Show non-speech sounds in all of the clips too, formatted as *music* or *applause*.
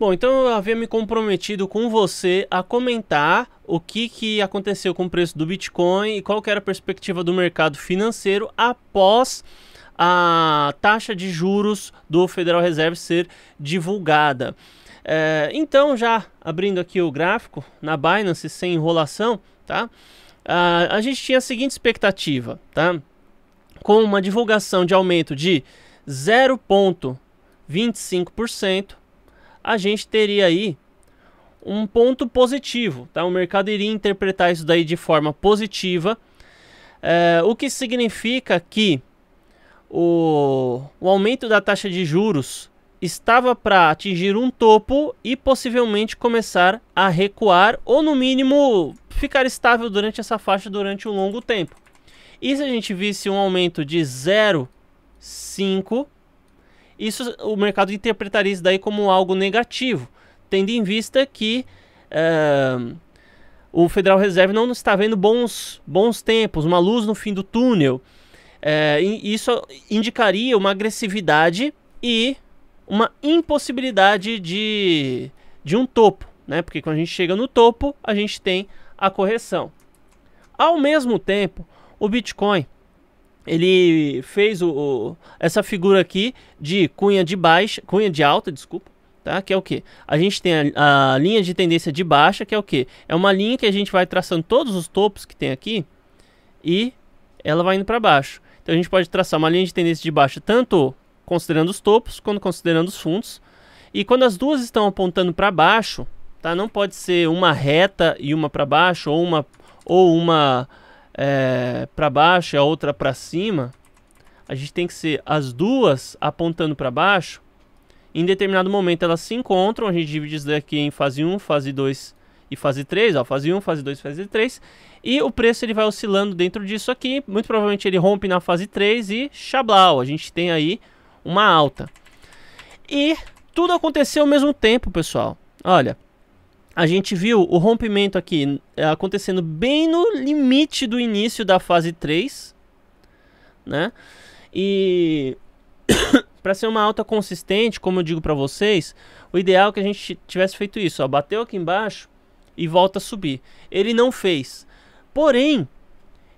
Bom, então eu havia me comprometido com você a comentar o que, que aconteceu com o preço do Bitcoin e qual era a perspectiva do mercado financeiro após a taxa de juros do Federal Reserve ser divulgada. É, então, já abrindo aqui o gráfico na Binance sem enrolação, tá? a, a gente tinha a seguinte expectativa, tá? Com uma divulgação de aumento de 0,25% a gente teria aí um ponto positivo, tá? O mercado iria interpretar isso daí de forma positiva, é, o que significa que o, o aumento da taxa de juros estava para atingir um topo e possivelmente começar a recuar ou no mínimo ficar estável durante essa faixa durante um longo tempo. E se a gente visse um aumento de 0,5 isso o mercado interpretaria isso daí como algo negativo, tendo em vista que uh, o Federal Reserve não está vendo bons, bons tempos, uma luz no fim do túnel. Eh, isso indicaria uma agressividade e uma impossibilidade de, de um topo, né? Porque quando a gente chega no topo, a gente tem a correção. Ao mesmo tempo, o Bitcoin ele fez o, o, essa figura aqui de cunha de baixa, cunha de alta, desculpa, tá? Que é o que? A gente tem a, a, linha de tendência de baixa, que é o que? É uma linha que a gente vai traçando todos os topos que tem aqui e ela vai indo para baixo. Então a gente pode traçar uma linha de tendência de baixa tanto considerando os topos quanto considerando os fundos. E quando as duas estão apontando para baixo, tá? Não pode ser uma reta e uma para baixo ou uma ou uma é, para baixo e a outra para cima, a gente tem que ser as duas apontando para baixo. Em determinado momento elas se encontram, a gente divide isso daqui em fase 1, fase 2 e fase 3, ó, fase 1, fase 2, fase 3, e o preço ele vai oscilando dentro disso aqui, muito provavelmente ele rompe na fase 3 e xablau, a gente tem aí uma alta. E tudo aconteceu ao mesmo tempo, pessoal. Olha, a gente viu o rompimento aqui eh, acontecendo bem no limite do início da fase 3, né? E *coughs* para ser uma alta consistente, como eu digo para vocês, o ideal é que a gente tivesse feito isso, ó, bateu aqui embaixo e volta a subir. Ele não fez. Porém,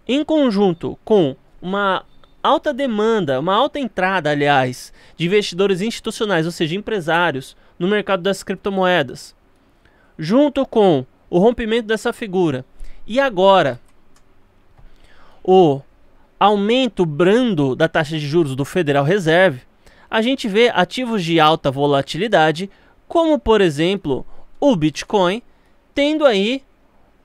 em conjunto com uma alta demanda, uma alta entrada, aliás, de investidores institucionais, ou seja, empresários, no mercado das criptomoedas, junto com o rompimento dessa figura e agora o aumento brando da taxa de juros do Federal Reserve, a gente vê ativos de alta volatilidade, como por exemplo o Bitcoin, tendo aí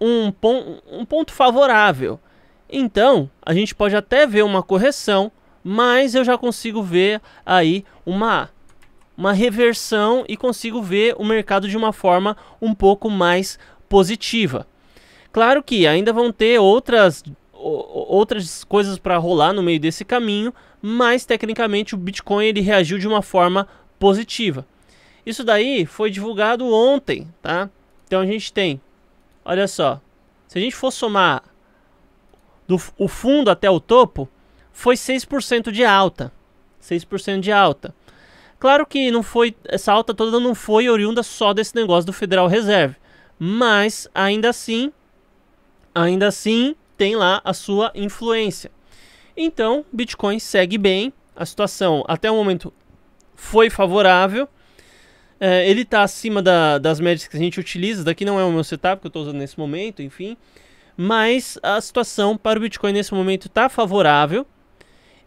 um, pon um ponto favorável. Então, a gente pode até ver uma correção, mas eu já consigo ver aí uma uma reversão e consigo ver o mercado de uma forma um pouco mais positiva. Claro que ainda vão ter outras outras coisas para rolar no meio desse caminho, mas tecnicamente o Bitcoin ele reagiu de uma forma positiva. Isso daí foi divulgado ontem, tá? Então a gente tem, olha só, se a gente for somar do o fundo até o topo, foi 6% de alta. 6% de alta. Claro que não foi essa alta toda não foi oriunda só desse negócio do Federal Reserve, mas ainda assim, ainda assim tem lá a sua influência. Então, Bitcoin segue bem, a situação até o momento foi favorável. É, ele está acima da, das médias que a gente utiliza, daqui não é o meu setup que eu estou usando nesse momento, enfim. Mas a situação para o Bitcoin nesse momento está favorável.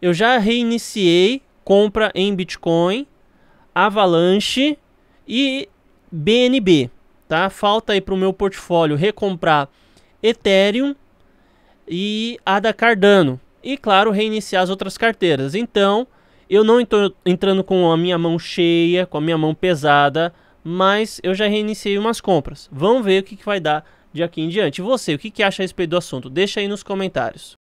Eu já reiniciei compra em Bitcoin, Avalanche e BNB, tá? Falta aí para o meu portfólio recomprar Ethereum e ADA Cardano e claro reiniciar as outras carteiras. Então eu não estou entrando com a minha mão cheia, com a minha mão pesada, mas eu já reiniciei umas compras. Vamos ver o que, que vai dar de aqui em diante. E você, o que, que acha a respeito do assunto? Deixa aí nos comentários.